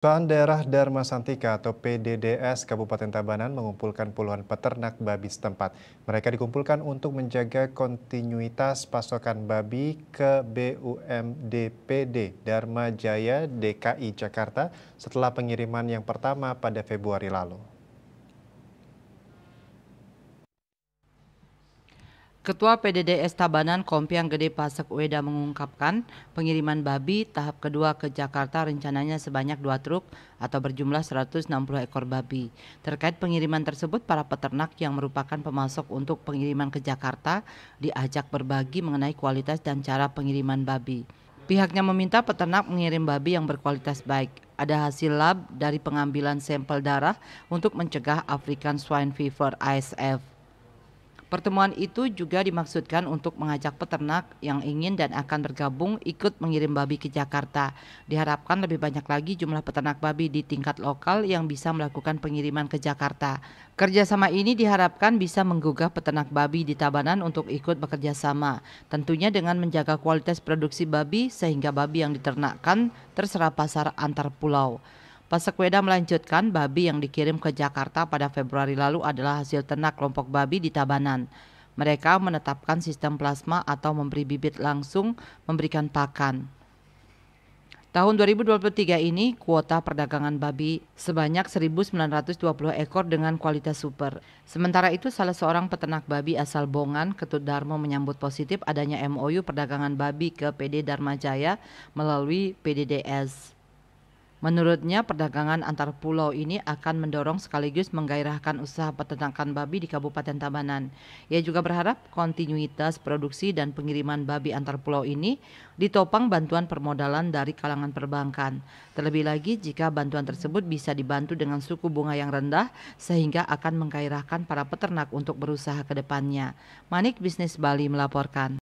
Perusahaan Daerah Dharma Santika atau PDDS Kabupaten Tabanan mengumpulkan puluhan peternak babi setempat. Mereka dikumpulkan untuk menjaga kontinuitas pasokan babi ke BUMDPD Dharma Jaya DKI Jakarta setelah pengiriman yang pertama pada Februari lalu. Ketua PDDS Tabanan Kompiang Gede Pasek Weda mengungkapkan pengiriman babi tahap kedua ke Jakarta rencananya sebanyak dua truk atau berjumlah 160 ekor babi. Terkait pengiriman tersebut, para peternak yang merupakan pemasok untuk pengiriman ke Jakarta diajak berbagi mengenai kualitas dan cara pengiriman babi. Pihaknya meminta peternak mengirim babi yang berkualitas baik. Ada hasil lab dari pengambilan sampel darah untuk mencegah African Swine Fever ASF. Pertemuan itu juga dimaksudkan untuk mengajak peternak yang ingin dan akan bergabung ikut mengirim babi ke Jakarta. Diharapkan lebih banyak lagi jumlah peternak babi di tingkat lokal yang bisa melakukan pengiriman ke Jakarta. Kerjasama ini diharapkan bisa menggugah peternak babi di Tabanan untuk ikut bekerja sama, tentunya dengan menjaga kualitas produksi babi sehingga babi yang diternakkan terserap pasar antar pulau. Pasekweda melanjutkan babi yang dikirim ke Jakarta pada Februari lalu adalah hasil ternak kelompok babi di Tabanan. Mereka menetapkan sistem plasma atau memberi bibit langsung memberikan pakan. Tahun 2023 ini kuota perdagangan babi sebanyak 1.920 ekor dengan kualitas super. Sementara itu salah seorang peternak babi asal Bongan, Ketut Darmo menyambut positif adanya MOU perdagangan babi ke PD Dharma Jaya melalui PDDS. Menurutnya, perdagangan antar pulau ini akan mendorong sekaligus menggairahkan usaha peternakan babi di Kabupaten Tabanan. Ia juga berharap kontinuitas produksi dan pengiriman babi antar pulau ini ditopang bantuan permodalan dari kalangan perbankan. Terlebih lagi, jika bantuan tersebut bisa dibantu dengan suku bunga yang rendah, sehingga akan menggairahkan para peternak untuk berusaha ke depannya. Manik Bisnis Bali melaporkan.